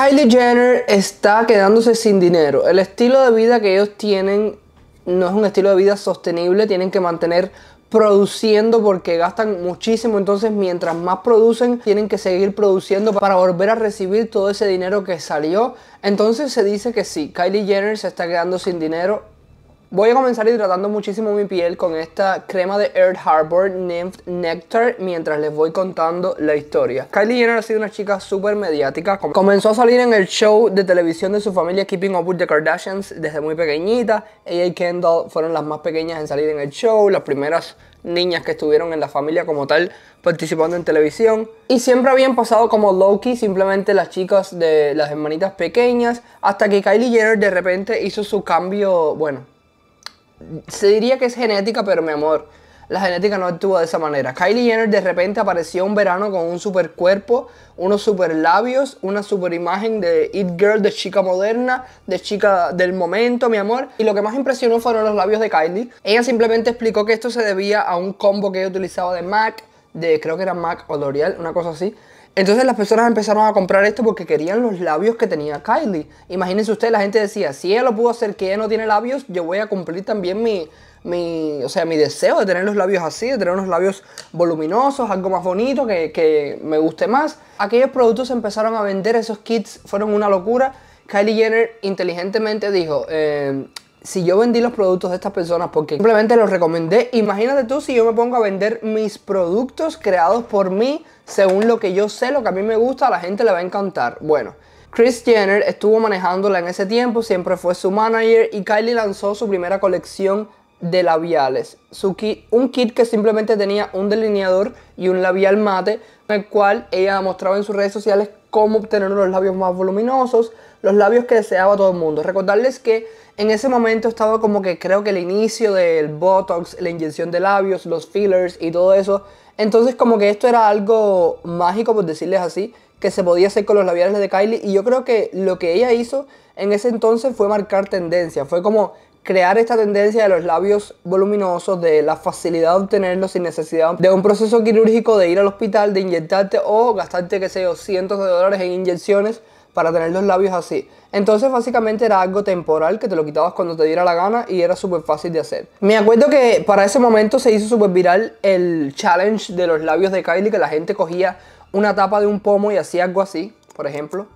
Kylie Jenner está quedándose sin dinero. El estilo de vida que ellos tienen no es un estilo de vida sostenible. Tienen que mantener produciendo porque gastan muchísimo. Entonces, mientras más producen, tienen que seguir produciendo para volver a recibir todo ese dinero que salió. Entonces se dice que sí, Kylie Jenner se está quedando sin dinero Voy a comenzar hidratando muchísimo mi piel con esta crema de Earth Harbor Nymph Nectar mientras les voy contando la historia. Kylie Jenner ha sido una chica súper mediática. Comenzó a salir en el show de televisión de su familia Keeping Up With The Kardashians desde muy pequeñita. Ella y Kendall fueron las más pequeñas en salir en el show, las primeras niñas que estuvieron en la familia como tal participando en televisión. Y siempre habían pasado como Loki, simplemente las chicas de las hermanitas pequeñas, hasta que Kylie Jenner de repente hizo su cambio, bueno, se diría que es genética, pero mi amor, la genética no actúa de esa manera. Kylie Jenner de repente apareció un verano con un super cuerpo, unos super labios, una super imagen de It Girl, de chica moderna, de chica del momento, mi amor. Y lo que más impresionó fueron los labios de Kylie. Ella simplemente explicó que esto se debía a un combo que ella utilizaba de MAC, de creo que era MAC o L'Oreal, una cosa así entonces las personas empezaron a comprar esto porque querían los labios que tenía Kylie. Imagínense ustedes, la gente decía, si ella lo pudo hacer, que ella no tiene labios, yo voy a cumplir también mi, mi, o sea, mi deseo de tener los labios así, de tener unos labios voluminosos, algo más bonito, que, que me guste más. Aquellos productos se empezaron a vender, esos kits fueron una locura. Kylie Jenner inteligentemente dijo, eh, si yo vendí los productos de estas personas porque simplemente los recomendé, imagínate tú si yo me pongo a vender mis productos creados por mí, según lo que yo sé, lo que a mí me gusta, a la gente le va a encantar. Bueno. Chris Jenner estuvo manejándola en ese tiempo, siempre fue su manager y Kylie lanzó su primera colección de labiales. un kit que simplemente tenía un delineador y un labial mate, el cual ella mostraba en sus redes sociales cómo obtener los labios más voluminosos, los labios que deseaba todo el mundo. Recordarles que en ese momento estaba como que creo que el inicio del Botox, la inyección de labios, los fillers y todo eso. Entonces como que esto era algo mágico, por decirles así, que se podía hacer con los labiales de Kylie. Y yo creo que lo que ella hizo en ese entonces fue marcar tendencia. Fue como crear esta tendencia de los labios voluminosos, de la facilidad de obtenerlos sin necesidad de un proceso quirúrgico, de ir al hospital, de inyectarte o gastarte, que sé yo, cientos de dólares en inyecciones para tener los labios así. Entonces básicamente era algo temporal que te lo quitabas cuando te diera la gana y era súper fácil de hacer. Me acuerdo que para ese momento se hizo súper viral el challenge de los labios de Kylie, que la gente cogía una tapa de un pomo y hacía algo así, por ejemplo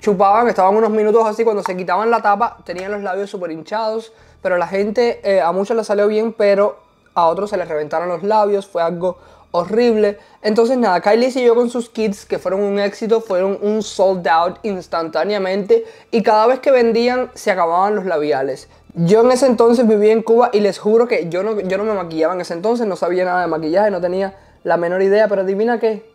chupaban, estaban unos minutos así, cuando se quitaban la tapa tenían los labios súper hinchados, pero la gente, eh, a muchos les salió bien, pero a otros se les reventaron los labios, fue algo horrible. Entonces nada, Kylie siguió con sus kits que fueron un éxito, fueron un sold out instantáneamente y cada vez que vendían se acababan los labiales. Yo en ese entonces vivía en Cuba y les juro que yo no, yo no me maquillaba en ese entonces, no sabía nada de maquillaje, no tenía la menor idea, pero adivina qué,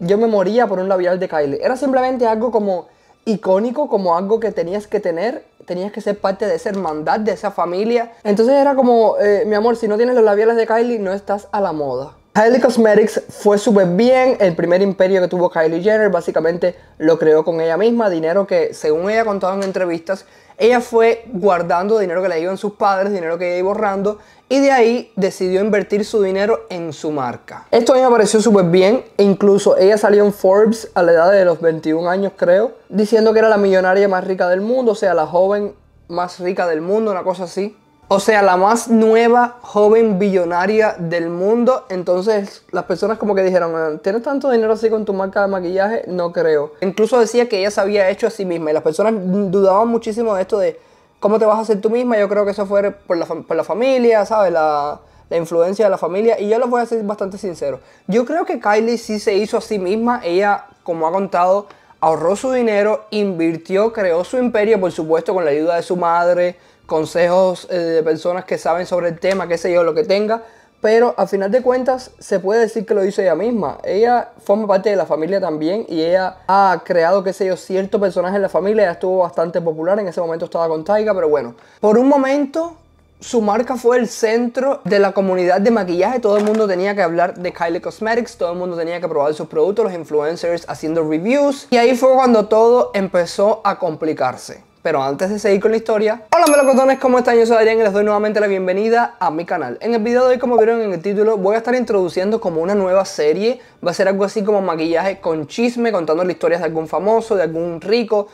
yo me moría por un labial de Kylie. Era simplemente algo como icónico como algo que tenías que tener, tenías que ser parte de esa hermandad, de esa familia. Entonces era como, eh, mi amor, si no tienes los labiales de Kylie, no estás a la moda. Kylie Cosmetics fue súper bien, el primer imperio que tuvo Kylie Jenner, básicamente lo creó con ella misma, dinero que según ella contaba en entrevistas, ella fue guardando dinero que le iban sus padres, dinero que ella iba borrando, y de ahí decidió invertir su dinero en su marca. Esto a mí me pareció súper bien, e incluso ella salió en Forbes a la edad de los 21 años, creo, diciendo que era la millonaria más rica del mundo, o sea, la joven más rica del mundo, una cosa así. O sea, la más nueva joven billonaria del mundo. Entonces, las personas como que dijeron, ah, ¿tienes tanto dinero así con tu marca de maquillaje? No creo. Incluso decía que ella se había hecho a sí misma. Y las personas dudaban muchísimo de esto de cómo te vas a hacer tú misma. Yo creo que eso fue por la, familia, ¿sabes? La, la influencia de la familia. Y yo les voy a ser bastante sincero. Yo creo que Kylie sí se hizo a sí misma. Ella, como ha contado, ahorró su dinero, invirtió, creó su imperio, por supuesto, con la ayuda de su madre consejos eh, de personas que saben sobre el tema, qué sé yo, lo que tenga. Pero al final de cuentas se puede decir que lo hizo ella misma. Ella forma parte de la familia también y ella ha creado, qué sé yo, cierto personaje en la familia. Ella estuvo bastante popular, en ese momento estaba con Taiga, pero bueno. Por un momento su marca fue el centro de la comunidad de maquillaje. Todo el mundo tenía que hablar de Kylie Cosmetics, todo el mundo tenía que probar sus productos, los influencers haciendo reviews. Y ahí fue cuando todo empezó a complicarse. Pero antes de seguir con la historia, hola melocotones, ¿cómo están? Yo soy Adrián y les doy nuevamente la bienvenida a mi canal. En el video de hoy, como vieron en el título, voy a estar introduciendo como una nueva serie. Va a ser algo así como maquillaje con chisme, contando historias de algún famoso, de algún rico,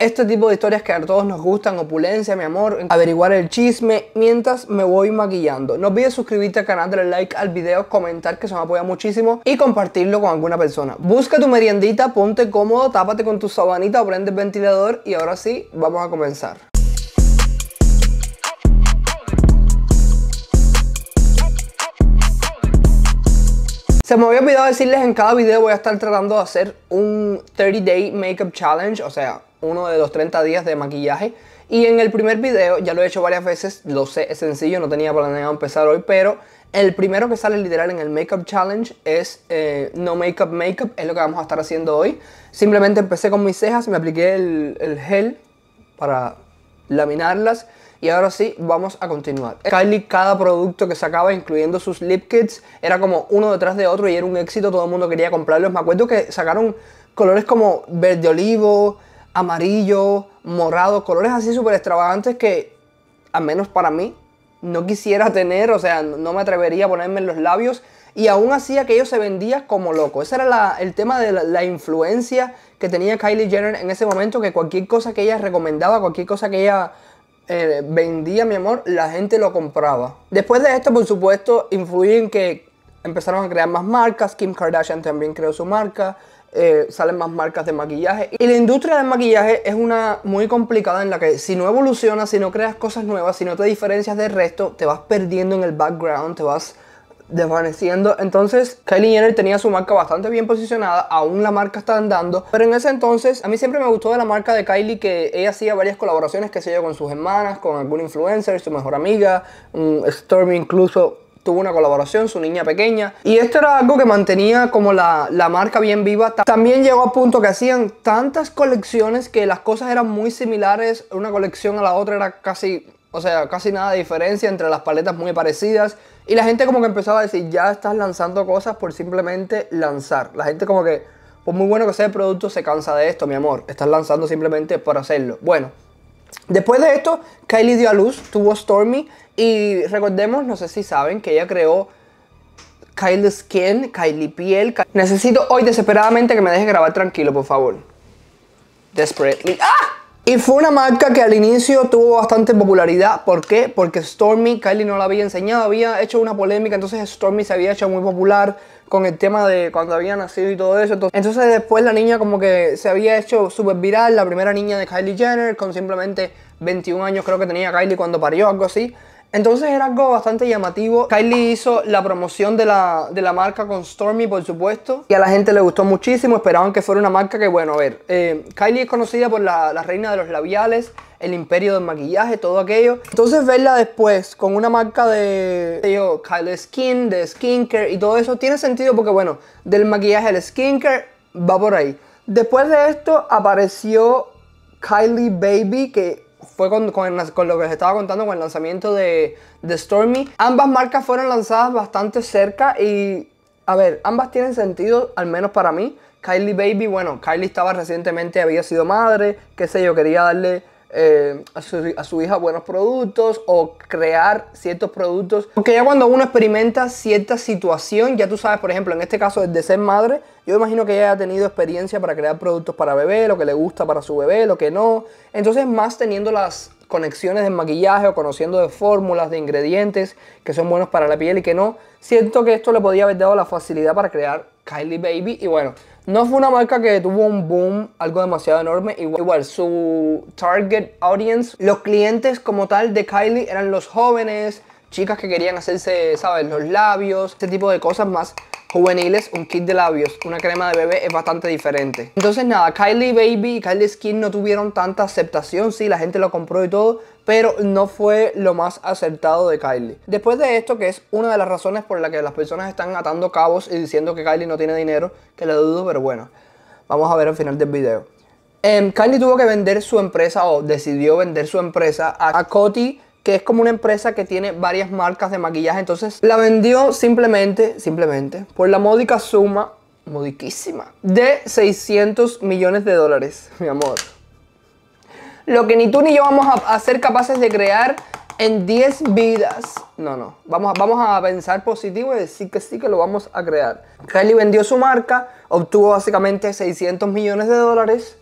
este tipo de historias que a todos nos gustan, opulencia, mi amor, averiguar el chisme mientras me voy maquillando. No olvides suscribirte al canal, darle like al video, comentar que eso me apoya muchísimo y compartirlo con alguna persona. Busca tu meriendita, ponte cómodo, tápate con tu sabanita o prende el ventilador y ahora sí, vamos a comenzar. Se me había olvidado decirles en cada video voy a estar tratando de hacer un 30 day makeup challenge, o sea, uno de los 30 días de maquillaje. Y en el primer video, ya lo he hecho varias veces, lo sé, es sencillo, no tenía planeado empezar hoy, pero el primero que sale literal en el Makeup Challenge es eh, No Makeup Makeup, es lo que vamos a estar haciendo hoy. Simplemente empecé con mis cejas, me apliqué el, el gel para laminarlas. Y ahora sí, vamos a continuar. Kylie, cada producto que sacaba, incluyendo sus lip kits, era como uno detrás de otro y era un éxito. Todo el mundo quería comprarlos. Me acuerdo que sacaron colores como verde olivo, amarillo, morado, colores así súper extravagantes que, al menos para mí, no quisiera tener, o sea, no me atrevería a ponerme en los labios. Y aún así aquello se vendía como loco. Ese era el tema de la, influencia que tenía Kylie Jenner en ese momento, que cualquier cosa que ella recomendaba, cualquier cosa que ella eh, vendía, mi amor, la gente lo compraba. Después de esto, por supuesto, influyó en que empezaron a crear más marcas. Kim Kardashian también creó su marca. Eh, salen más marcas de maquillaje. Y la industria del maquillaje es una muy complicada en la que si no evolucionas, si no creas cosas nuevas, si no te diferencias del resto, te vas perdiendo en el background, te vas desvaneciendo. Entonces, Kylie Jenner tenía su marca bastante bien posicionada, aún la marca está andando, pero en ese entonces a mí siempre me gustó de la marca de Kylie que ella hacía varias colaboraciones, que se yo, con sus hermanas, con algún influencer, su mejor amiga, Stormy incluso tuvo una colaboración, su niña pequeña. Y esto era algo que mantenía como la, marca bien viva. También llegó a punto que hacían tantas colecciones que las cosas eran muy similares. Una colección a la otra era casi o sea, casi nada de diferencia entre las paletas muy parecidas. Y la gente como que empezaba a decir, ya estás lanzando cosas por simplemente lanzar. La gente como que, pues muy bueno que sea el producto, se cansa de esto, mi amor. Estás lanzando simplemente por hacerlo. Bueno, Después de esto, Kylie dio a luz, tuvo Stormy y recordemos, no sé si saben, que ella creó Kylie Skin, Kylie Piel. Necesito hoy desesperadamente que me deje grabar tranquilo, por favor. Desperately. ¡Ah! Y fue una marca que al inicio tuvo bastante popularidad. ¿Por qué? Porque Stormy, Kylie no la había enseñado, había hecho una polémica, entonces Stormy se había hecho muy popular con el tema de cuando había nacido y todo eso. Entonces, después la niña como que se había hecho súper viral, la primera niña de Kylie Jenner, con simplemente 21 años creo que tenía Kylie cuando parió, algo así. Entonces era algo bastante llamativo. Kylie hizo la promoción de la, marca con Stormy, por supuesto. Y a la gente le gustó muchísimo. Esperaban que fuera una marca que, bueno, a ver. Eh, Kylie es conocida por la, reina de los labiales, el imperio del maquillaje, todo aquello. Entonces verla después con una marca de, digo, Kylie Skin, de skincare y todo eso, tiene sentido porque, bueno, del maquillaje al skincare va por ahí. Después de esto apareció Kylie Baby, que fue con, lo que les estaba contando con el lanzamiento de, de Stormy. Ambas marcas fueron lanzadas bastante cerca y, a ver, ambas tienen sentido, al menos para mí. Kylie Baby, bueno, Kylie estaba recientemente, había sido madre, qué sé yo, quería darle eh, a, su, a, su, hija buenos productos o crear ciertos productos. Porque ya cuando uno experimenta cierta situación, ya tú sabes, por ejemplo, en este caso de ser madre, yo imagino que ella ha tenido experiencia para crear productos para bebé, lo que le gusta para su bebé, lo que no. Entonces, más teniendo las conexiones de maquillaje o conociendo de fórmulas, de ingredientes que son buenos para la piel y que no, siento que esto le podía haber dado la facilidad para crear Kylie Baby. Y bueno, no fue una marca que tuvo un boom, algo demasiado enorme. Igual, su target audience, los clientes como tal de Kylie eran los jóvenes, chicas que querían hacerse, ¿sabes?, los labios, ese tipo de cosas más juveniles, un kit de labios, una crema de bebé es bastante diferente. Entonces nada, Kylie Baby y Kylie Skin no tuvieron tanta aceptación, sí, la gente lo compró y todo, pero no fue lo más acertado de Kylie. Después de esto, que es una de las razones por la que las personas están atando cabos y diciendo que Kylie no tiene dinero, que lo dudo, pero bueno, vamos a ver al final del video. Em, Kylie tuvo que vender su empresa o decidió vender su empresa a, a Coty que es como una empresa que tiene varias marcas de maquillaje. Entonces la vendió simplemente, simplemente, por la módica suma, modiquísima, de 600 millones de dólares, mi amor. Lo que ni tú ni yo vamos a, ser capaces de crear en 10 vidas. No, no. Vamos a, vamos a pensar positivo y decir que sí que lo vamos a crear. Kylie vendió su marca, obtuvo básicamente 600 millones de dólares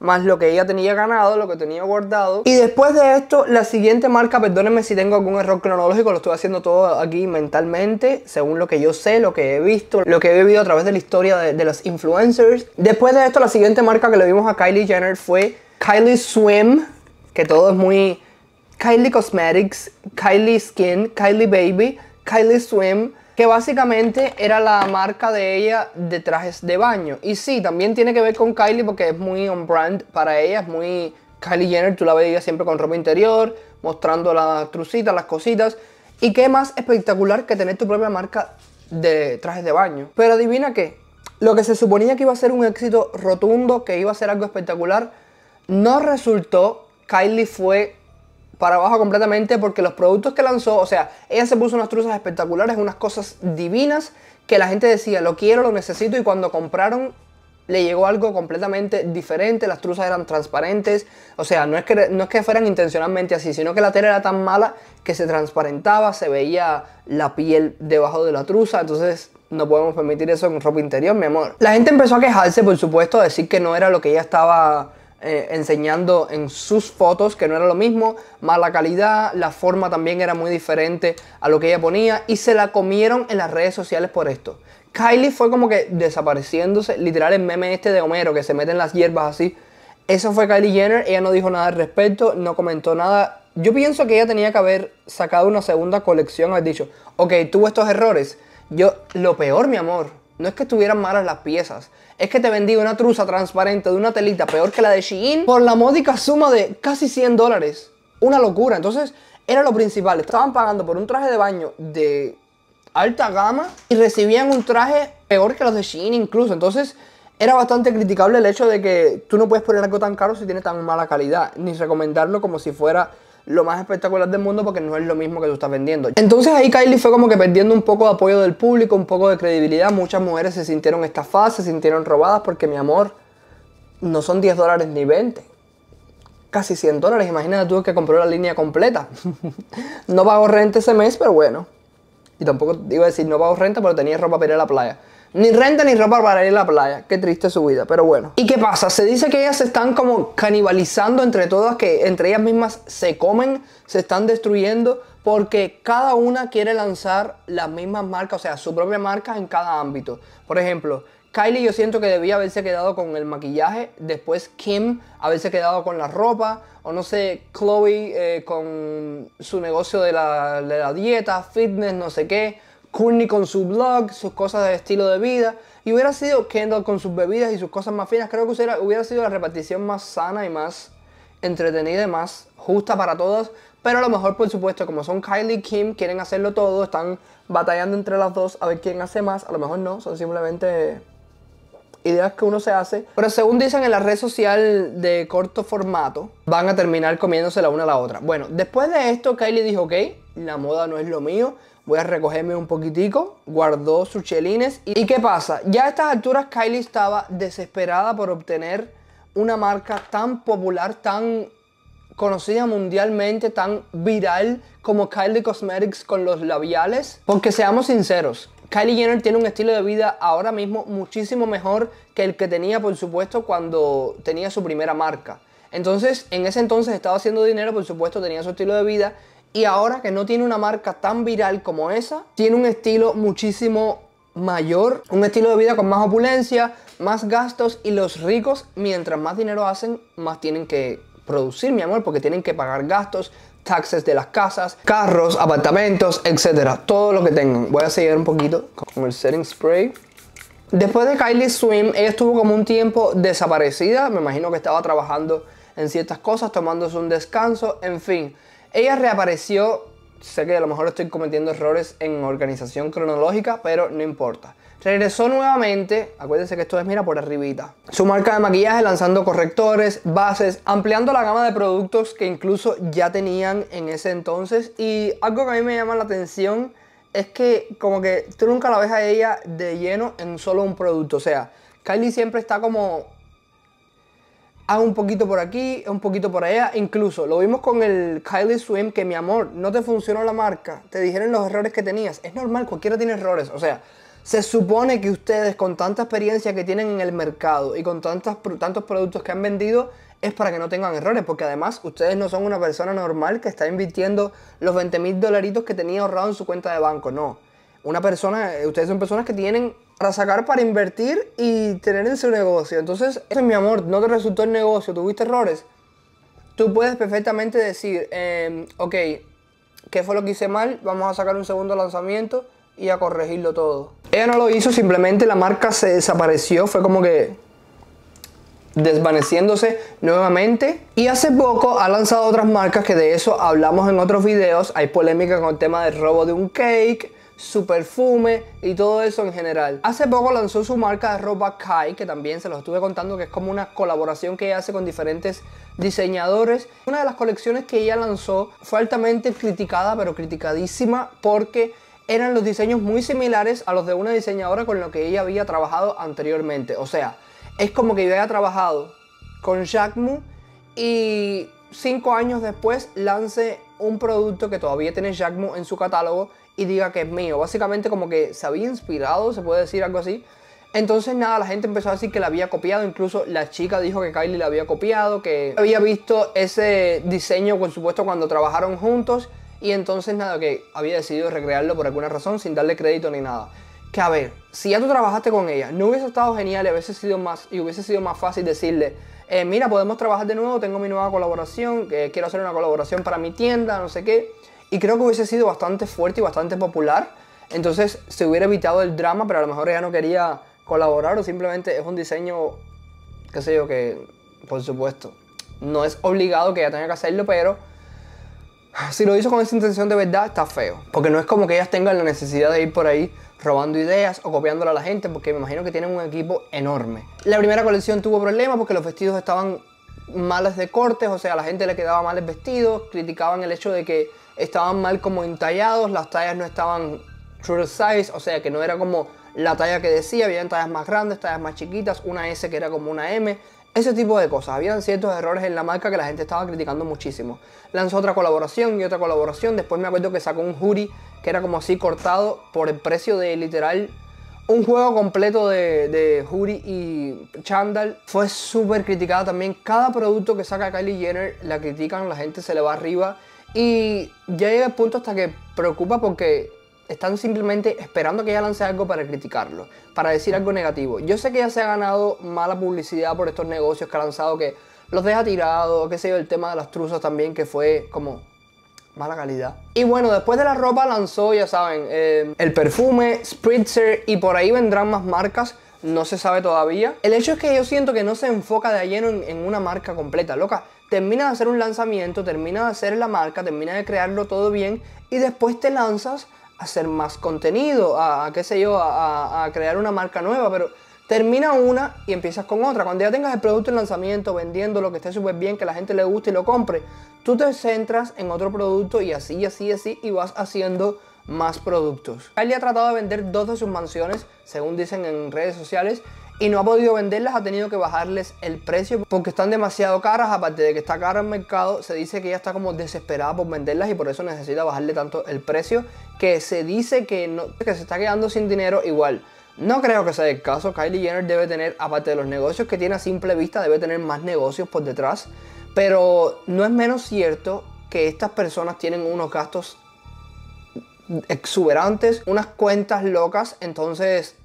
más lo que ella tenía ganado, lo que tenía guardado. Y después de esto, la siguiente marca, perdónenme si tengo algún error cronológico, lo estoy haciendo todo aquí mentalmente, según lo que yo sé, lo que he visto, lo que he vivido a través de la historia de, los influencers. Después de esto, la siguiente marca que le vimos a Kylie Jenner fue Kylie Swim, que todo es muy... Kylie Cosmetics, Kylie Skin, Kylie Baby, Kylie Swim que básicamente era la marca de ella de trajes de baño. Y sí, también tiene que ver con Kylie porque es muy on brand para ella, es muy Kylie Jenner, tú la veías siempre con ropa interior, mostrando las trucitas, las cositas. Y qué más espectacular que tener tu propia marca de trajes de baño. Pero adivina qué, lo que se suponía que iba a ser un éxito rotundo, que iba a ser algo espectacular, no resultó. Kylie fue para abajo completamente porque los productos que lanzó, o sea, ella se puso unas truzas espectaculares, unas cosas divinas que la gente decía, lo quiero, lo necesito y cuando compraron le llegó algo completamente diferente, las truzas eran transparentes, o sea, no es que, no es que fueran intencionalmente así, sino que la tela era tan mala que se transparentaba, se veía la piel debajo de la truza, entonces no podemos permitir eso en ropa interior, mi amor. La gente empezó a quejarse, por supuesto, a decir que no era lo que ella estaba eh, enseñando en sus fotos, que no era lo mismo, mala calidad, la forma también era muy diferente a lo que ella ponía y se la comieron en las redes sociales por esto. Kylie fue como que desapareciéndose, literal el meme este de Homero que se mete en las hierbas así. Eso fue Kylie Jenner, ella no dijo nada al respecto, no comentó nada. Yo pienso que ella tenía que haber sacado una segunda colección, haber dicho, ok, tuvo estos errores. Yo, lo peor, mi amor, no es que estuvieran malas las piezas, es que te vendí una truza transparente de una telita peor que la de Shein por la módica suma de casi 100 dólares. Una locura. Entonces, era lo principal. Estaban pagando por un traje de baño de alta gama y recibían un traje peor que los de Shein incluso. Entonces, era bastante criticable el hecho de que tú no puedes poner algo tan caro si tiene tan mala calidad, ni recomendarlo como si fuera lo más espectacular del mundo porque no es lo mismo que tú estás vendiendo. Entonces ahí Kylie fue como que perdiendo un poco de apoyo del público, un poco de credibilidad. Muchas mujeres se sintieron estafadas, se sintieron robadas porque mi amor, no son 10 dólares ni 20. Casi 100 dólares, imagínate tú que compró la línea completa. no pago renta ese mes, pero bueno. Y tampoco digo decir no pago renta, pero tenía ropa para ir a la playa. Ni renta ni ropa para ir a la playa. Qué triste su vida, pero bueno. ¿Y qué pasa? Se dice que ellas se están como canibalizando entre todas, que entre ellas mismas se comen, se están destruyendo, porque cada una quiere lanzar las mismas marcas, o sea, su propia marca en cada ámbito. Por ejemplo, Kylie yo siento que debía haberse quedado con el maquillaje, después Kim haberse quedado con la ropa, o no sé, Chloe eh, con su negocio de la dieta, fitness, no sé qué. Courtney con su blog, sus cosas de estilo de vida, y hubiera sido Kendall con sus bebidas y sus cosas más finas. Creo que hubiera, sido la repartición más sana y más entretenida y más justa para todos. Pero a lo mejor, por supuesto, como son Kylie y Kim, quieren hacerlo todo, están batallando entre las dos a ver quién hace más. A lo mejor no, son simplemente ideas que uno se hace. Pero según dicen en la red social de corto formato, van a terminar comiéndose la una a la otra. Bueno, después de esto, Kylie dijo, ok, la moda no es lo mío, voy a recogerme un poquitico, guardó sus chelines. ¿Y qué pasa? Ya a estas alturas Kylie estaba desesperada por obtener una marca tan popular, tan conocida mundialmente, tan viral como Kylie Cosmetics con los labiales. Porque seamos sinceros, Kylie Jenner tiene un estilo de vida ahora mismo muchísimo mejor que el que tenía, por supuesto, cuando tenía su primera marca. Entonces, en ese entonces estaba haciendo dinero, por supuesto, tenía su estilo de vida y ahora que no tiene una marca tan viral como esa, tiene un estilo muchísimo mayor, un estilo de vida con más opulencia, más gastos y los ricos, mientras más dinero hacen, más tienen que producir, mi amor, porque tienen que pagar gastos, taxes de las casas, carros, apartamentos, etcétera, todo lo que tengan. Voy a seguir un poquito con el setting spray. Después de Kylie Swim, ella estuvo como un tiempo desaparecida, me imagino que estaba trabajando en ciertas cosas, tomándose un descanso, en fin. Ella reapareció, sé que a lo mejor estoy cometiendo errores en organización cronológica, pero no importa. Regresó nuevamente, acuérdense que esto es mira por arribita, su marca de maquillaje lanzando correctores, bases, ampliando la gama de productos que incluso ya tenían en ese entonces y algo que a mí me llama la atención es que como que tú nunca la ves a ella de lleno en solo un producto, o sea, Kylie siempre está como haz ah, un poquito por aquí, un poquito por allá. Incluso lo vimos con el Kylie Swim, que mi amor, no te funcionó la marca, te dijeron los errores que tenías. Es normal, cualquiera tiene errores. O sea, se supone que ustedes, con tanta experiencia que tienen en el mercado y con tantos, tantos productos que han vendido, es para que no tengan errores, porque además ustedes no son una persona normal que está invirtiendo los 20 mil dolaritos que tenía ahorrado en su cuenta de banco, no. Una persona, eh, ustedes son personas que tienen para sacar, para invertir y tener en su negocio. Entonces, eso, mi amor, no te resultó el negocio, tuviste errores. Tú puedes perfectamente decir, em, ok, ¿qué fue lo que hice mal? Vamos a sacar un segundo lanzamiento y a corregirlo todo. Ella no lo hizo, simplemente la marca se desapareció, fue como que desvaneciéndose nuevamente. Y hace poco ha lanzado otras marcas que de eso hablamos en otros videos. Hay polémica con el tema del robo de un cake su perfume y todo eso en general. Hace poco lanzó su marca de ropa Kai, que también se los estuve contando que es como una colaboración que ella hace con diferentes diseñadores. Una de las colecciones que ella lanzó fue altamente criticada, pero criticadísima, porque eran los diseños muy similares a los de una diseñadora con la que ella había trabajado anteriormente. O sea, es como que yo haya trabajado con Jacmu y cinco años después lance un producto que todavía tiene Jacmu en su catálogo y diga que es mío. Básicamente como que se había inspirado, se puede decir algo así. Entonces nada, la gente empezó a decir que la había copiado, incluso la chica dijo que Kylie la había copiado, que había visto ese diseño por supuesto cuando trabajaron juntos y entonces nada, que había decidido recrearlo por alguna razón sin darle crédito ni nada. Que a ver, si ya tú trabajaste con ella, no hubiese estado genial y hubiese sido más, y hubiese sido más fácil decirle, eh, mira, podemos trabajar de nuevo, tengo mi nueva colaboración, que eh, quiero hacer una colaboración para mi tienda, no sé qué. Y creo que hubiese sido bastante fuerte y bastante popular. Entonces se hubiera evitado el drama, pero a lo mejor ella no quería colaborar o simplemente es un diseño, qué sé yo, que por supuesto no es obligado que ella tenga que hacerlo, pero si lo hizo con esa intención de verdad está feo. Porque no es como que ellas tengan la necesidad de ir por ahí robando ideas o copiándola a la gente, porque me imagino que tienen un equipo enorme. La primera colección tuvo problemas porque los vestidos estaban malos de cortes, o sea, la gente le quedaba mal el vestido, criticaban el hecho de que estaban mal como entallados, las tallas no estaban true size, o sea que no era como la talla que decía, habían tallas más grandes, tallas más chiquitas, una S que era como una M, ese tipo de cosas. Habían ciertos errores en la marca que la gente estaba criticando muchísimo. Lanzó otra colaboración y otra colaboración, después me acuerdo que sacó un hoodie que era como así cortado por el precio de literal un juego completo de, de Huri y Chandal fue súper criticada también. Cada producto que saca Kylie Jenner la critican, la gente se le va arriba. Y ya llega el punto hasta que preocupa porque están simplemente esperando que ella lance algo para criticarlo, para decir algo negativo. Yo sé que ya se ha ganado mala publicidad por estos negocios que ha lanzado, que los deja tirados, qué sé yo, el tema de las truzas también, que fue como mala calidad. Y bueno, después de la ropa lanzó, ya saben, eh, el perfume, Spritzer y por ahí vendrán más marcas. No se sabe todavía. El hecho es que yo siento que no se enfoca de lleno en una marca completa, loca Termina de hacer un lanzamiento, termina de hacer la marca, termina de crearlo todo bien y después te lanzas a hacer más contenido, a, qué sé yo, a, crear una marca nueva, pero termina una y empiezas con otra. Cuando ya tengas el producto en lanzamiento, vendiendo lo que esté súper bien, que la gente le guste y lo compre, tú te centras en otro producto y así, así, así, y vas haciendo más productos. Kylie ha tratado de vender dos de sus mansiones, según dicen en redes sociales, y no ha podido venderlas, ha tenido que bajarles el precio porque están demasiado caras, aparte de que está cara el mercado, se dice que ella está como desesperada por venderlas y por eso necesita bajarle tanto el precio, que se dice que, no, que se está quedando sin dinero igual. No creo que sea el caso, Kylie Jenner debe tener, aparte de los negocios que tiene a simple vista, debe tener más negocios por detrás, pero no es menos cierto que estas personas tienen unos gastos exuberantes, unas cuentas locas, entonces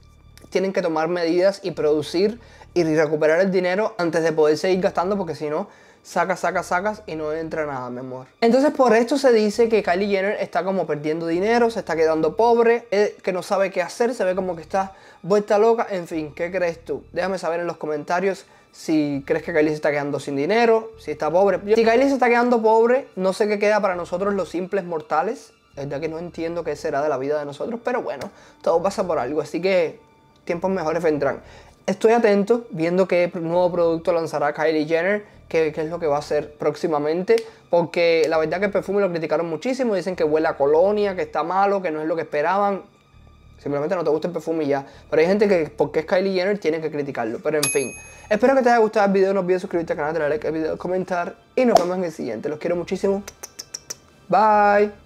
tienen que tomar medidas y producir y recuperar el dinero antes de poder seguir gastando porque si no, sacas, sacas, sacas y no entra nada, mi amor. Entonces por esto se dice que Kylie Jenner está como perdiendo dinero, se está quedando pobre, que no sabe qué hacer, se ve como que está vuelta loca, en fin, ¿qué crees tú? Déjame saber en los comentarios si crees que Kylie se está quedando sin dinero, si está pobre. Si Kylie se está quedando pobre, no sé qué queda para nosotros los simples mortales. Es verdad que no entiendo qué será de la vida de nosotros, pero bueno, todo pasa por algo, así que tiempos mejores vendrán. Estoy atento viendo qué nuevo producto lanzará Kylie Jenner, qué, es lo que va a hacer próximamente, porque la verdad que el perfume lo criticaron muchísimo, dicen que huele a colonia, que está malo, que no es lo que esperaban. Simplemente no te gusta el perfume ya. Pero hay gente que porque es Kylie Jenner tiene que criticarlo. Pero en fin. Espero que te haya gustado el video. No olvides suscribirte al canal, darle like al video, comentar. Y nos vemos en el siguiente. Los quiero muchísimo. Bye.